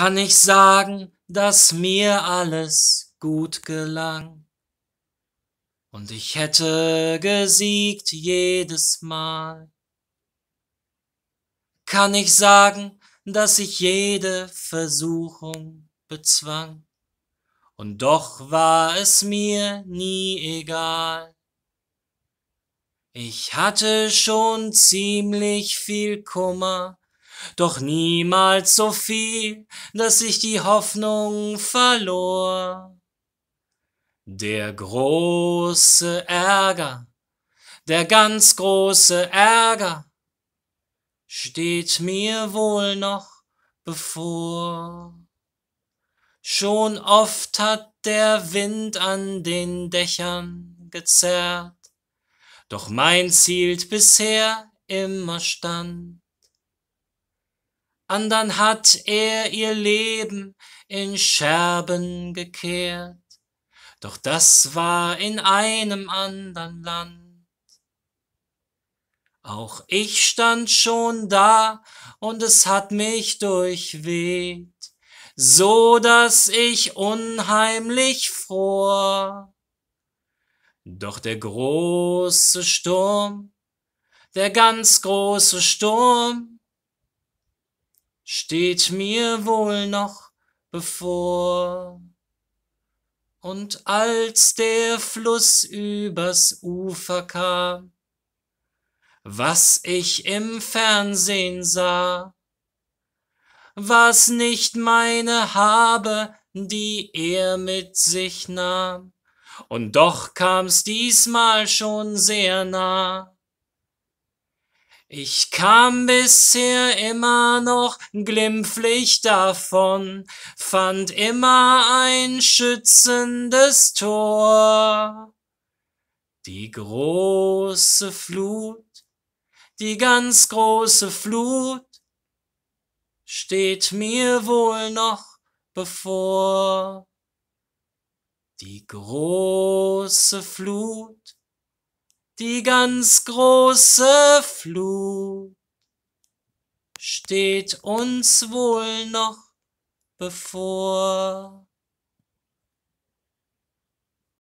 kann ich sagen, dass mir alles gut gelang. Und ich hätte gesiegt jedes Mal. Kann ich sagen, dass ich jede Versuchung bezwang. Und doch war es mir nie egal. Ich hatte schon ziemlich viel Kummer doch niemals so viel, dass ich die Hoffnung verlor. Der große Ärger, der ganz große Ärger steht mir wohl noch bevor. Schon oft hat der Wind an den Dächern gezerrt, doch mein zielt bisher immer stand andern hat er ihr Leben in Scherben gekehrt. Doch das war in einem andern Land. Auch ich stand schon da und es hat mich durchweht, so dass ich unheimlich fror. Doch der große Sturm, der ganz große Sturm, steht mir wohl noch bevor. Und als der Fluss übers Ufer kam, was ich im Fernsehen sah, was nicht meine habe, die er mit sich nahm. Und doch kam's diesmal schon sehr nah. Ich kam bisher immer noch glimpflich davon, fand immer ein schützendes Tor. Die große Flut, die ganz große Flut steht mir wohl noch bevor. Die große Flut, die ganz große Flut steht uns wohl noch bevor.